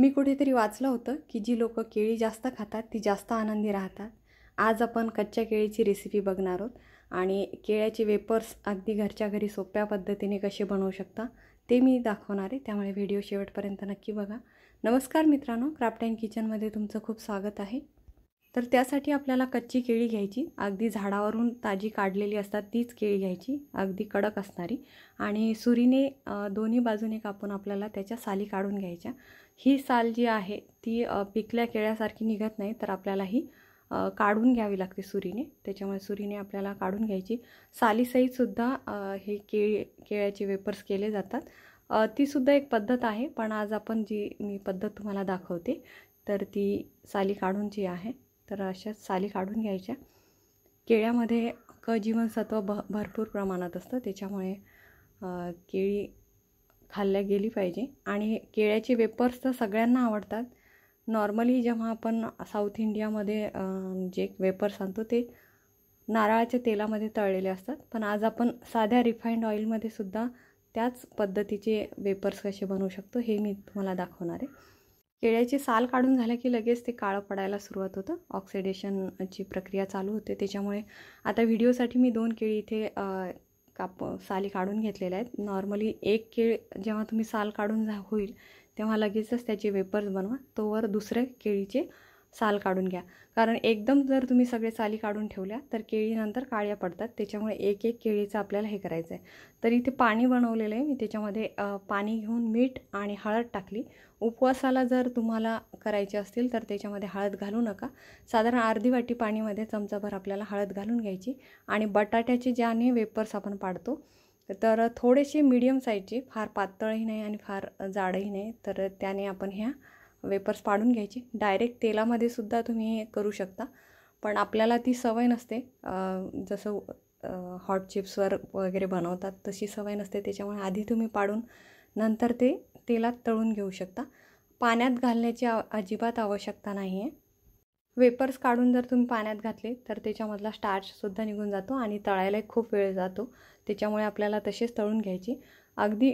मी कुठेतरी वाचलं होतं की जी लोक केळी जास्त खातात ती जास्त आनंदी राहतात आज आपण कच्च्या केळीची रेसिपी बघणार आहोत आणि केळ्याचे वेपर्स अगदी घरच्या घरी सोप्या पद्धतीने कसे बनवू शकता ते मी दाखवणार आहे त्यामुळे व्हिडिओ शेवटपर्यंत नक्की बघा नमस्कार मित्रांनो क्राफ्ट अँड किचनमध्ये तुमचं खूप स्वागत आहे तर त्यासाठी आपल्याला कच्ची केळी घ्यायची अगदी झाडावरून ताजी काढलेली असतात तीच केळी घ्यायची अगदी कडक असणारी आणि सुरीने दोन्ही बाजूने कापून आपल्याला त्याच्या साली काढून घ्यायच्या ही साल जी आहे ती पिकल्या केळ्यासारखी निघत नाही तर आपल्याला ही काढून घ्यावी लागते सुरीने त्याच्यामुळे सुरीने आपल्याला काढून घ्यायची सालीसहितसुद्धा हे केळी केळ्याचे वेपर्स केले जातात तीसुद्धा एक पद्धत आहे पण आज आपण जी मी पद्धत तुम्हाला दाखवते तर ती साली काढून जी आहे तर अशाच साली काढून घ्यायच्या केळ्यामध्ये क जीवनसत्व भ भरपूर प्रमाणात असतं त्याच्यामुळे केळी खाल्ल्या गेली पाहिजे आणि केळ्याचे वेपर्स तर सगळ्यांना आवडतात नॉर्मली जेव्हा आपण साऊथ इंडियामध्ये जे वेपर्स आणतो ते नारळाच्या तेलामध्ये तळलेले असतात पण आज आपण साध्या रिफाईंड ऑइलमध्ये सुद्धा त्याच पद्धतीचे वेपर्स कसे बनवू शकतो हे मी तुम्हाला दाखवणार आहे केळ्याचे साल काढून झालं की लगेच ते काळं पडायला सुरुवात होतं ऑक्सिडेशनची प्रक्रिया चालू होते त्याच्यामुळे आता व्हिडिओसाठी मी दोन केळी इथे काप साली काढून घेतलेल्या आहेत नॉर्मली एक केळ जेव्हा तुम्ही साल काढून जा होईल तेव्हा लगेचच त्याचे वेपर्स बनवा तोवर दुसऱ्या केळीचे साल काढून घ्या कारण एकदम जर तुम्ही सगळे साली काढून ठेवल्या तर केळीनंतर काळ्या पडतात त्याच्यामुळे एक एक केळीचं आपल्याला हे करायचं आहे तर इथे पाणी बनवलेलं आहे मी त्याच्यामध्ये पाणी घेऊन मीठ आणि हळद टाकली उपवासाला जर तुम्हाला करायचे असतील तर त्याच्यामध्ये हळद घालू नका साधारण अर्धी वाटी पाणीमध्ये चमचाभर आपल्याला हळद घालून घ्यायची आणि बटाट्याचे ज्याने वेपर्स आपण पाडतो तर थोडेसे मीडियम साईजचे फार पातळही नाही आणि फार जाडही नाही तर त्याने आपण ह्या वेपर्स पाडून घ्यायचे डायरेक्ट तेलामध्ये सुद्धा तुम्ही करू शकता पण आपल्याला ती सवय नसते जसं हॉट चिप्सवर वगैरे बनवतात तशी सवय नसते त्याच्यामुळे आधी तुम्ही पाडून नंतर ते तेलात तळून घेऊ शकता पाण्यात घालण्याची अजिबात आवश्यकता नाही आहे वेपर्स काढून जर तुम्ही पाण्यात घातले तर त्याच्यामधला स्टार्चसुद्धा निघून जातो आणि तळायलाही खूप वेळ जातो त्याच्यामुळे आपल्याला तसेच तळून घ्यायची अगदी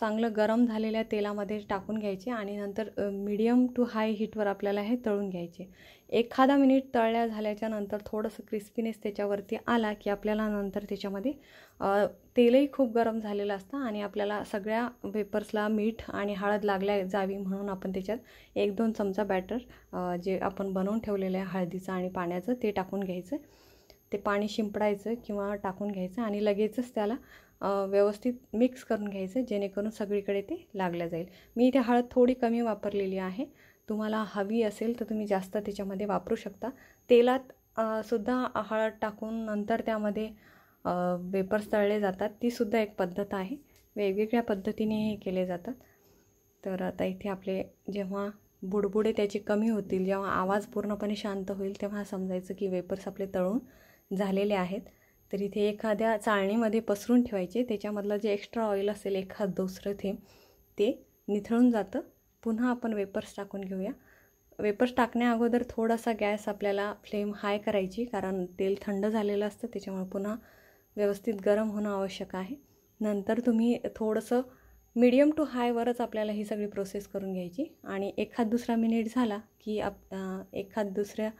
चांगलं गरम झालेल्या तेलामध्ये टाकून घ्यायचे आणि नंतर मीडियम टू हाय हीटवर आपल्याला हे तळून घ्यायचे एखादा मिनिट तळल्या झाल्याच्या नंतर थोडंसं क्रिस्पीनेस त्याच्यावरती आला की आपल्याला नंतर त्याच्यामध्ये तेलही खूप गरम झालेलं असतं आणि आपल्याला सगळ्या वेपर्सला मीठ आणि हळद लागल्या जावी म्हणून आपण त्याच्यात एक दोन चमचा बॅटर जे आपण बनवून ठेवलेलं आहे हळदीचं आणि पाण्याचं ते टाकून घ्यायचं ते पाणी शिंपडायचं किंवा टाकून घ्यायचं आणि लगेचच त्याला व्यवस्थित मिक्स करून घ्यायचं जेणेकरून सगळीकडे ते लागलं जाईल मी इथे हळद थोडी कमी वापरलेली आहे तुम्हाला हवी असेल तर तुम्ही जास्त त्याच्यामध्ये वापरू शकता तेलात सुद्धा हळद टाकून नंतर त्यामध्ये वेपर्स तळले जातात तीसुद्धा एक पद्धत आहे वेगवेगळ्या पद्धतीने हे केले जातात तर आता इथे आपले जेव्हा बुडबुडे त्याचे कमी होतील जेव्हा आवाज पूर्णपणे शांत होईल तेव्हा समजायचं की वेपर्स आपले तळून झालेले आहेत तर इथे एखाद्या चाळणीमध्ये पसरून ठेवायचे त्याच्यामधलं जे एक्स्ट्रा ऑइल असेल एखाद दुसरं ते ते निथळून जातं पुन्हा आपण वेपर्स टाकून घेऊया वेपर्स टाकण्या अगोदर थोडासा गॅस आपल्याला फ्लेम हाय करायची कारण तेल थंड झालेलं असतं त्याच्यामुळे पुन्हा व्यवस्थित गरम होणं आवश्यक आहे नंतर तुम्ही थोडंसं मीडियम टू हायवरच आपल्याला ही सगळी प्रोसेस करून घ्यायची आणि एखाद दुसरा मिनिट झाला की आप एखाद दुसऱ्या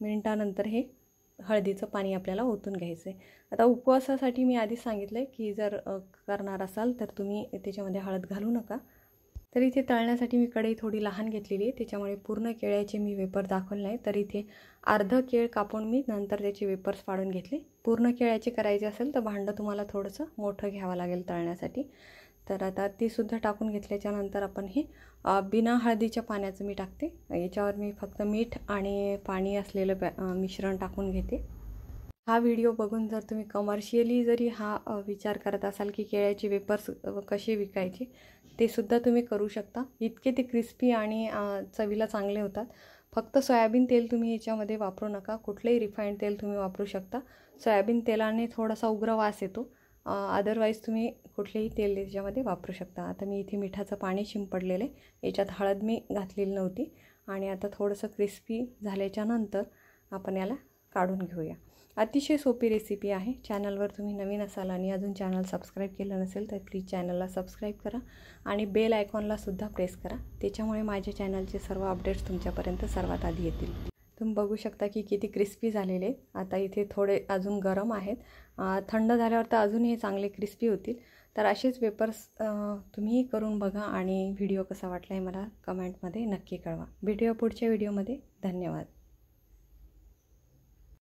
मिनिटानंतर हे हळदीचं पाणी आपल्याला ओतून घ्यायचं आहे आता उपवासासाठी मी आधीच सांगितलं आहे की जर करणार असाल तर तुम्ही त्याच्यामध्ये हळद घालू नका तर इथे तळण्यासाठी मी कढई थोडी लहान घेतलेली आहे त्याच्यामुळे पूर्ण केळ्याचे मी वेपर दाखवले नाही तर इथे अर्ध केळ कापून मी नंतर त्याचे वेपर्स पाडून घेतले पूर्ण केळ्याचे करायचे असेल तर भांडं तुम्हाला थोडंसं मोठं घ्यावं लागेल तळण्यासाठी तर आता तीसुद्धा टाकून घेतल्याच्यानंतर आपण हे बिना हळदीच्या पाण्याचं मी टाकते याच्यावर मी फक्त मीठ आणि पाणी असलेलं बॅ मिश्रण टाकून घेते हा व्हिडिओ बघून जर तुम्ही कमर्शियली जरी हा विचार करत असाल की केळ्याचे वेपर्स कसे विकायचे ते सुद्धा तुम्ही करू शकता इतके ते क्रिस्पी आणि चवीला चांगले होतात फक्त सोयाबीन तेल तुम्ही याच्यामध्ये वापरू नका कुठलेही रिफाईंड तेल तुम्ही वापरू शकता सोयाबीन तेलाने थोडासा उग्र वास येतो अदरवाईज तुम्ही कुठलेही तेल त्याच्यामध्ये वापरू शकता आता मी इथे मिठाचं पाणी शिंपडलेलं आहे याच्यात हळद मी घातलेली नव्हती आणि आता थोडंसं क्रिस्पी झाल्याच्यानंतर आपण याला काढून घेऊया अतिशय सोपी रेसिपी आहे चॅनलवर तुम्ही नवीन असाल आणि अजून चॅनल सबस्क्राईब केलं नसेल तर प्लीज चॅनलला सबस्क्राईब करा आणि बेल आयकॉनलासुद्धा प्रेस करा त्याच्यामुळे माझ्या चॅनलचे सर्व अपडेट्स तुमच्यापर्यंत सर्वात आधी येतील तुम्ही बघू शकता की किती क्रिस्पी झालेले आहेत आता इथे थोडे अजून गरम आहेत थंड झाल्यावर तर अजूनही चांगले क्रिस्पी होतील तर असेच पेपर्स तुम्ही करून बघा आणि व्हिडिओ कसा वाटला हे मला कमेंटमध्ये नक्की कळवा भेटूया पुढच्या व्हिडिओमध्ये धन्यवाद